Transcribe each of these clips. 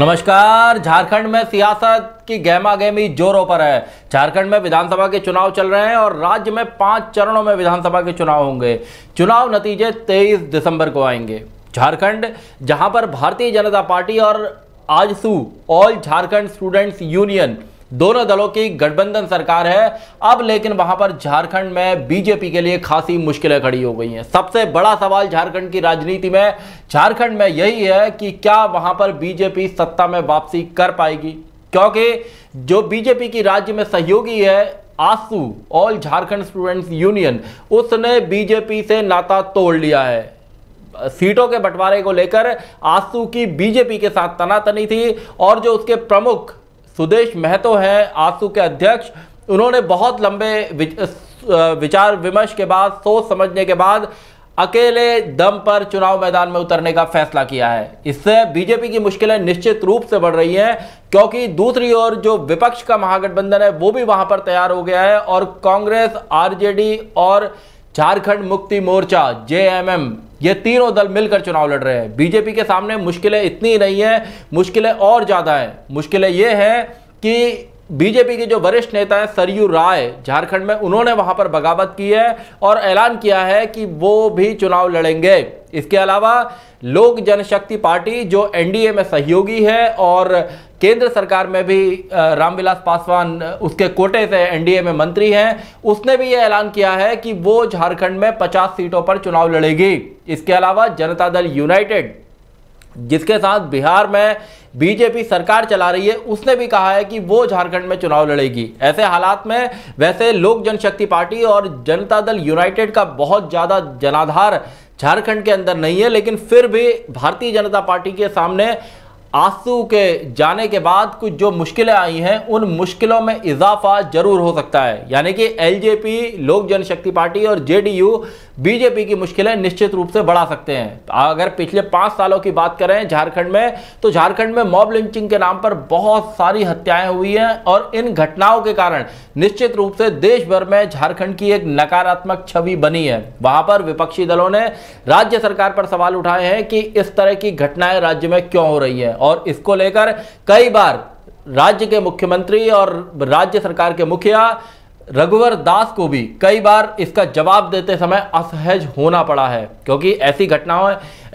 नमस्कार झारखंड में सियासत की गहमा गहमी जोरों पर है झारखंड में विधानसभा के चुनाव चल रहे हैं और राज्य में पांच चरणों में विधानसभा के चुनाव होंगे चुनाव नतीजे 23 दिसंबर को आएंगे झारखंड जहां पर भारतीय जनता पार्टी और AJSU All Jharkhand Students Union दोनों दलों की गठबंधन सरकार है अब लेकिन वहां पर झारखंड में बीजेपी के लिए खासी मुश्किलें खड़ी हो गई हैं सबसे बड़ा सवाल झारखंड की राजनीति में झारखंड में यही है कि क्या वहां पर बीजेपी सत्ता में वापसी कर पाएगी क्योंकि जो बीजेपी की राज्य में सहयोगी है AJSU All Jharkhand Students Union उसने बीजेपी से नाता तोड़ लिया है सीटों के बंटवारे को लेकर आसू की बीजेपी के साथ तनातनी थी और जो उसके प्रमुख सुदेश महतो हैं आसू के अध्यक्ष उन्होंने बहुत लंबे विच, विचार विमर्श के बाद सोच समझने के बाद अकेले दम पर चुनाव मैदान में उतरने का फैसला किया है इससे बीजेपी की मुश्किलें निश्चित रूप से बढ़ रही हैं क्योंकि दूसरी ओर जो विपक्ष का महागठबंधन है वो भी वहां पर तैयार हो गया है और कांग्रेस आरजेडी और झारखंड मुक्ति मोर्चा जेएमएम ये तीनों दल मिलकर चुनाव लड़ रहे हैं बीजेपी के सामने मुश्किलें इतनी नहीं है मुश्किलें और ज़्यादा हैं मुश्किलें ये हैं कि बीजेपी के जो वरिष्ठ नेता हैं सरयू राय झारखंड में उन्होंने वहां पर बगावत की है और ऐलान किया है कि वो भी चुनाव लड़ेंगे इसके अलावा लोक जनशक्ति पार्टी जो एनडीए में सहयोगी है और केंद्र सरकार में भी रामविलास पासवान उसके कोटे से एनडीए में मंत्री हैं उसने भी ये ऐलान किया है कि वो झारखंड में 50 सीटों पर चुनाव लड़ेगी इसके अलावा जनता दल यूनाइटेड जिसके साथ बिहार में बीजेपी सरकार चला रही है उसने भी कहा है कि वो झारखंड में चुनाव लड़ेगी ऐसे हालात में वैसे लोक जनशक्ति पार्टी और जनता दल यूनाइटेड का बहुत ज़्यादा जनाधार झारखंड के अंदर नहीं है लेकिन फिर भी भारतीय जनता पार्टी के सामने आंसू के जाने के बाद कुछ जो मुश्किलें आई हैं उन मुश्किलों में इजाफा जरूर हो सकता है यानी कि एलजेपी लोक जनशक्ति पार्टी और जेडीयू बीजेपी की मुश्किलें निश्चित रूप से बढ़ा सकते हैं अगर पिछले पांच सालों की बात करें झारखंड में तो झारखंड में मॉब लिंचिंग के नाम पर बहुत सारी हत्याएं हुई हैं और इन घटनाओं के कारण निश्चित रूप से देश भर में झारखंड की एक नकारात्मक छवि बनी है वहां पर विपक्षी दलों ने राज्य सरकार पर सवाल उठाए हैं कि इस तरह की घटनाएं राज्य में क्यों हो रही है और इसको लेकर कई बार राज्य के मुख्यमंत्री और राज्य सरकार के मुखिया रघुवर दास को भी कई बार इसका जवाब देते समय असहज होना पड़ा है क्योंकि ऐसी घटनाओं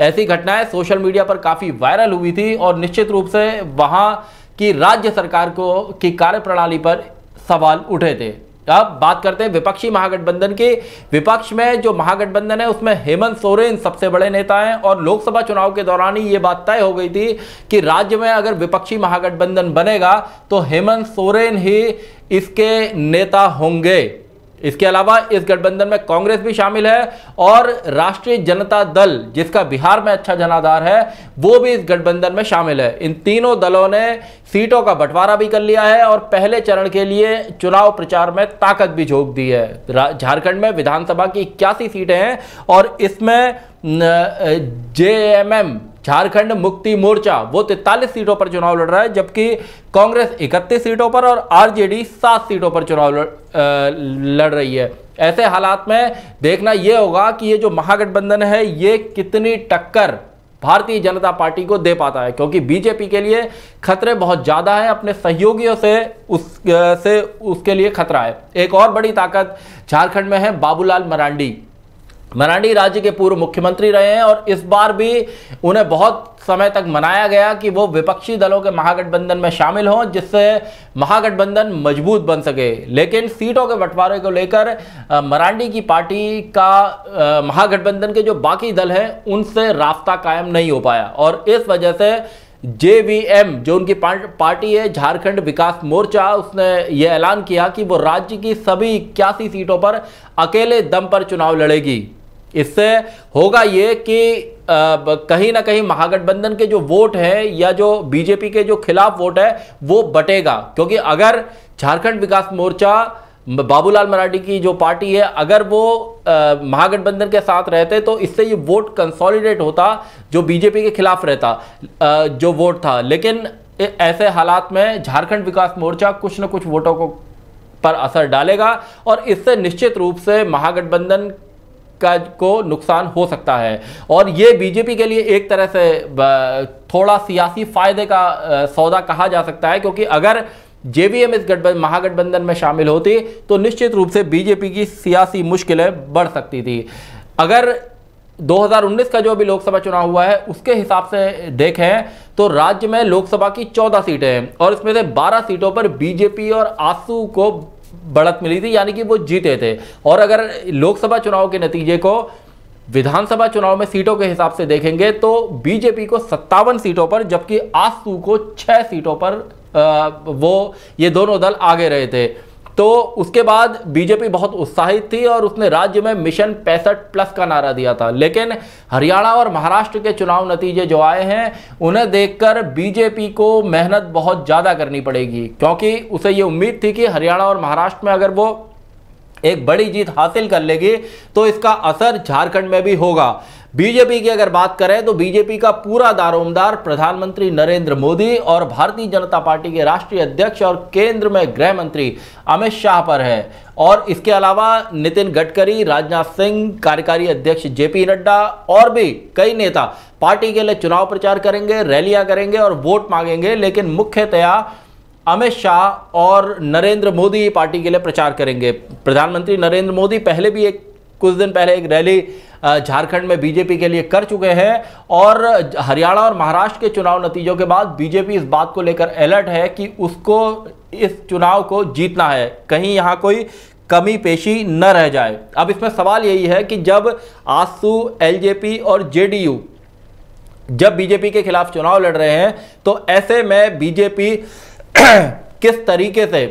ऐसी घटनाएं सोशल मीडिया पर काफ़ी वायरल हुई थी और निश्चित रूप से वहां की राज्य सरकार को की कार्यप्रणाली पर सवाल उठे थे अब बात करते हैं विपक्षी महागठबंधन की विपक्ष में जो महागठबंधन है उसमें हेमंत सोरेन सबसे बड़े नेता हैं और लोकसभा चुनाव के दौरान ही ये बात तय हो गई थी कि राज्य में अगर विपक्षी महागठबंधन बनेगा तो हेमंत सोरेन ही इसके नेता होंगे इसके अलावा इस गठबंधन में कांग्रेस भी शामिल है और राष्ट्रीय जनता दल जिसका बिहार में अच्छा जनाधार है वो भी इस गठबंधन में शामिल है इन तीनों दलों ने सीटों का बंटवारा भी कर लिया है और पहले चरण के लिए चुनाव प्रचार में ताकत भी झोंक दी है झारखंड में विधानसभा की इक्यासी सीटें हैं और इसमें जे एम एम झारखंड मुक्ति मोर्चा वो तैतालीस सीटों पर चुनाव लड़ रहा है जबकि कांग्रेस इकतीस सीटों पर और आरजेडी सात सीटों पर चुनाव लड़, लड़ रही है ऐसे हालात में देखना यह होगा कि ये जो महागठबंधन है ये कितनी टक्कर भारतीय जनता पार्टी को दे पाता है क्योंकि बीजेपी के लिए खतरे बहुत ज़्यादा हैं अपने सहयोगियों से उस से उसके लिए खतरा है एक और बड़ी ताकत झारखंड में है बाबूलाल मरांडी मरांडी राज्य के पूर्व मुख्यमंत्री रहे हैं और इस बार भी उन्हें बहुत समय तक मनाया गया कि वो विपक्षी दलों के महागठबंधन में शामिल हों जिससे महागठबंधन मजबूत बन सके लेकिन सीटों के बंटवारे को लेकर मरांडी की पार्टी का महागठबंधन के जो बाकी दल हैं उनसे रास्ता कायम नहीं हो पाया और इस वजह से जे जो उनकी पार्टी है झारखंड विकास मोर्चा उसने ये ऐलान किया कि वो राज्य की सभी इक्यासी सीटों पर अकेले दम पर चुनाव लड़ेगी इससे होगा ये कि कहीं ना कहीं महागठबंधन के जो वोट है या जो बीजेपी के जो खिलाफ वोट है वो बटेगा क्योंकि अगर झारखंड विकास मोर्चा बाबूलाल मराठी की जो पार्टी है अगर वो महागठबंधन के साथ रहते तो इससे ये वोट कंसोलिडेट होता जो बीजेपी के खिलाफ रहता आ, जो वोट था लेकिन ऐसे हालात में झारखंड विकास मोर्चा कुछ ना कुछ वोटों को पर असर डालेगा और इससे निश्चित रूप से महागठबंधन का को नुकसान हो सकता है और ये बीजेपी के लिए एक तरह से थोड़ा सियासी फायदे का सौदा कहा जा सकता है क्योंकि अगर जेवीएम इस गठबंधन महागठबंधन में शामिल होती तो निश्चित रूप से बीजेपी की सियासी मुश्किलें बढ़ सकती थी अगर 2019 का जो अभी लोकसभा चुनाव हुआ है उसके हिसाब से देखें तो राज्य में लोकसभा की 14 सीटें हैं और इसमें से 12 सीटों पर बीजेपी और आसू को बढ़त मिली थी यानी कि वो जीते थे और अगर लोकसभा चुनाव के नतीजे को विधानसभा चुनाव में सीटों के हिसाब से देखेंगे तो बीजेपी को सत्तावन सीटों पर जबकि आसू को छह सीटों पर आ, वो ये दोनों दल आगे रहे थे तो उसके बाद बीजेपी बहुत उत्साहित थी और उसने राज्य में मिशन पैंसठ प्लस का नारा दिया था लेकिन हरियाणा और महाराष्ट्र के चुनाव नतीजे जो आए हैं उन्हें देखकर बीजेपी को मेहनत बहुत ज़्यादा करनी पड़ेगी क्योंकि उसे ये उम्मीद थी कि हरियाणा और महाराष्ट्र में अगर वो एक बड़ी जीत हासिल कर लेगी तो इसका असर झारखंड में भी होगा बीजेपी की अगर बात करें तो बीजेपी का पूरा दारोमदार प्रधानमंत्री नरेंद्र मोदी और भारतीय जनता पार्टी के राष्ट्रीय अध्यक्ष और केंद्र में गृह मंत्री अमित शाह पर है और इसके अलावा नितिन गडकरी राजनाथ सिंह कार्यकारी अध्यक्ष जेपी नड्डा और भी कई नेता पार्टी के लिए चुनाव प्रचार करेंगे रैलियां करेंगे और वोट मांगेंगे लेकिन मुख्यतया अमित शाह और नरेंद्र मोदी पार्टी के लिए प्रचार करेंगे प्रधानमंत्री नरेंद्र मोदी पहले भी एक कुछ दिन पहले एक रैली झारखंड में बीजेपी के लिए कर चुके हैं और हरियाणा और महाराष्ट्र के चुनाव नतीजों के बाद बीजेपी इस बात को लेकर अलर्ट है कि उसको इस चुनाव को जीतना है कहीं यहाँ कोई कमी पेशी न रह जाए अब इसमें सवाल यही है कि जब आसू एलजेपी और जेडीयू जब बीजेपी के खिलाफ चुनाव लड़ रहे हैं तो ऐसे में बीजेपी किस तरीके से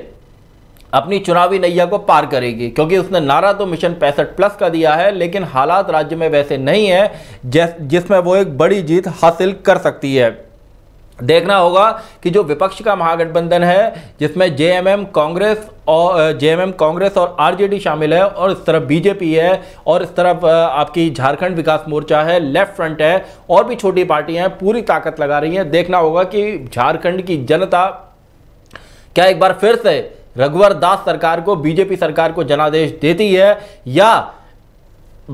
अपनी चुनावी नैया को पार करेगी क्योंकि उसने नारा तो मिशन पैंसठ प्लस का दिया है लेकिन हालात राज्य में वैसे नहीं है जिसमें वो एक बड़ी जीत हासिल कर सकती है देखना होगा कि जो विपक्ष का महागठबंधन है जिसमें जेएमएम कांग्रेस और जेएमएम कांग्रेस और आरजेडी शामिल है और इस तरफ बीजेपी है और इस तरफ आपकी झारखंड विकास मोर्चा है लेफ्ट फ्रंट है और भी छोटी पार्टियां हैं पूरी ताकत लगा रही हैं देखना होगा कि झारखंड की जनता क्या एक बार फिर से रघुवर दास सरकार को बीजेपी सरकार को जनादेश देती है या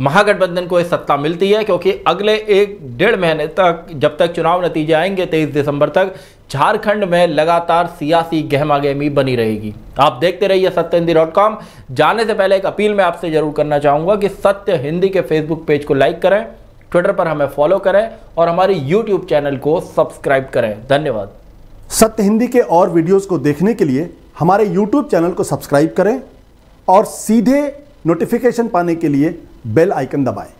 महागठबंधन को यह सत्ता मिलती है क्योंकि अगले एक डेढ़ महीने तक जब तक चुनाव नतीजे आएंगे तेईस दिसंबर तक झारखंड में लगातार सियासी गहमागहमी बनी रहेगी आप देखते रहिए सत्य हिंदी डॉट कॉम जाने से पहले एक अपील मैं आपसे जरूर करना चाहूंगा कि सत्य हिंदी के फेसबुक पेज को लाइक करें ट्विटर पर हमें फॉलो करें और हमारे यूट्यूब चैनल को सब्सक्राइब करें धन्यवाद सत्य हिंदी के और वीडियोज़ को देखने के लिए हमारे YouTube चैनल को सब्सक्राइब करें और सीधे नोटिफिकेशन पाने के लिए बेल आइकन दबाएं